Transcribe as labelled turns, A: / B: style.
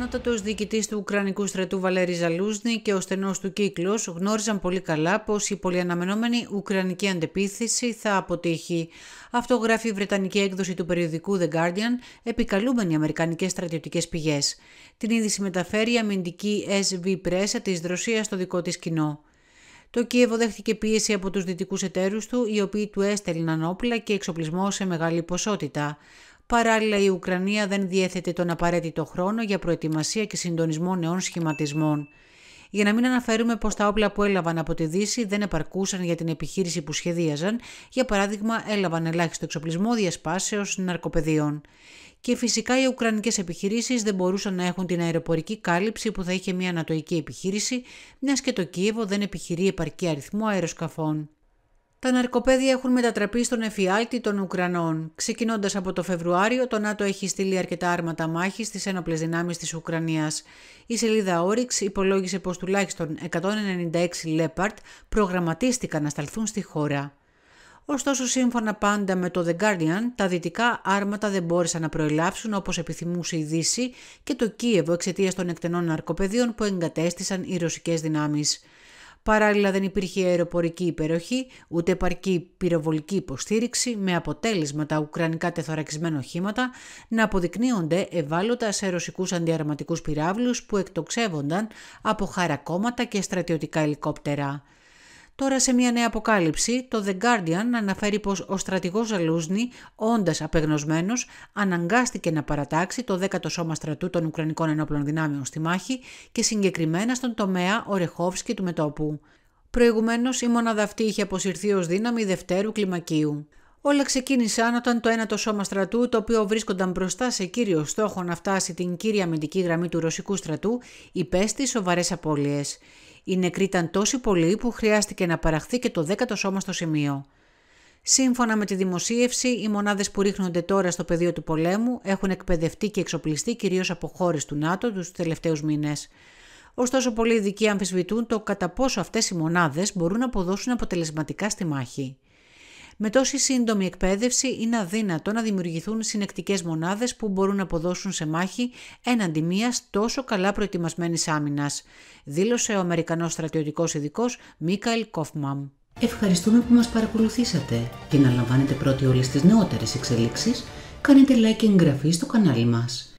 A: ανώτατο διοικητής του Ουκρανικού στρατού Βαλέρη Ζαλούζνη και ο στενός του κύκλος γνώριζαν πολύ καλά πως η πολυαναμενόμενη Ουκρανική αντεπίθεση θα αποτύχει. Αυτό γράφει η Βρετανική έκδοση του περιοδικού The Guardian, επικαλούμενη Αμερικανικές στρατιωτικές πηγές. Την είδηση μεταφέρει η αμυντική SV Press της Ρωσίας στο δικό της κοινό. Το Κίεβο δέχτηκε πίεση από τους δυτικούς εταίρους του, οι οποίοι του έστελναν όπλα και εξοπλισμό σε μεγάλη ποσότητα. Παράλληλα, η Ουκρανία δεν διέθετε τον απαραίτητο χρόνο για προετοιμασία και συντονισμό νέων σχηματισμών. Για να μην αναφέρουμε πως τα όπλα που έλαβαν από τη Δύση δεν επαρκούσαν για την επιχείρηση που σχεδίαζαν, για παράδειγμα, έλαβαν ελάχιστο εξοπλισμό διασπάσεως ναρκοπεδίων. Και φυσικά οι Ουκρανικές επιχειρήσεις δεν μπορούσαν να έχουν την αεροπορική κάλυψη που θα είχε μια Ανατοϊκή επιχείρηση, μιας και το Κίεβο δεν επιχειρεί επαρκή αριθμό αεροσκαφών. Τα ναρκοπεδια έχουν μετατραπεί στον εφιάλτη των Ουκρανών. Ξεκινώντας από το Φεβρουάριο, το ΝΑΤΟ έχει στείλει αρκετά άρματα μάχης στις ένοπλες δυνάμεις της Ουκρανίας. Η σελίδα Όριξ υπολόγισε πως τουλάχιστον 196 Λέπαρτ προγραμματίστηκαν να σταλθούν στη χώρα. Ωστόσο, σύμφωνα πάντα με το The Guardian, τα δυτικά άρματα δεν μπόρεσαν να προελάψουν όπως επιθυμούσε η Δύση και το Κίεβο εξαιτίας των εκτενών ναρκοπαιδίων που εγκατέστησαν οι ρωσικές δυνάμεις. Παράλληλα δεν υπήρχε αεροπορική υπεροχή, ούτε παρκή πυροβολική υποστήριξη, με αποτέλεσμα τα ουκρανικά τεθωρακισμένα οχήματα να αποδεικνύονται ευάλωτα σε ρωσικούς αντιαρματικούς που εκτοξεύονταν από χαρακόμματα και στρατιωτικά ελικόπτερα. Τώρα σε μια νέα αποκάλυψη, το The Guardian αναφέρει πως ο στρατηγός Ζαλούσνη όντας απεγνωσμένος, αναγκάστηκε να παρατάξει το 10ο Σώμα Στρατού των Ουκρανικών Ενόπλων Δυνάμεων στη μάχη και συγκεκριμένα στον τομέα Ορεχόφσκι του μετόπου. Προηγουμένως η μονάδα αυτή είχε αποσυρθεί ως δύναμη δευτέρου κλιμακίου. Όλα ξεκίνησαν όταν το ένατο σώμα στρατού, το οποίο βρίσκονταν μπροστά σε κύριο στόχο να φτάσει την κύρια αμυντική γραμμή του ρωσικού στρατού, υπέστη σοβαρές απώλειες. Οι νεκροί ήταν τόσοι πολλοί που χρειάστηκε να παραχθεί και το δέκατο σώμα στο σημείο. Σύμφωνα με τη δημοσίευση, οι μονάδες που ρίχνονται τώρα στο πεδίο του πολέμου έχουν εκπαιδευτεί και εξοπλιστεί κυρίως από χώρες του ΝΑΤΟ τους τελευταίους μήνες. Ωστόσο, πολλοί ειδικοί αμφισβητούν το κατά πόσο αυτές οι μονάδες μπορούν να αποδώσουν αποτελεσματικά στη μάχη. Με τόση σύντομη εκπαίδευση είναι αδύνατο να δημιουργηθούν συνεκτικές μονάδες που μπορούν να αποδώσουν σε μάχη έναντι μιας τόσο καλά προετοιμασμένης άμυνας, δήλωσε ο Αμερικανός στρατιωτικός ειδικός Μίκαελ Κόφμαμ. Ευχαριστούμε που μας παρακολουθήσατε και να λαμβάνετε πρώτοι όλες τις νεότερες εξελίξεις, κάνετε like και εγγραφή στο κανάλι μας.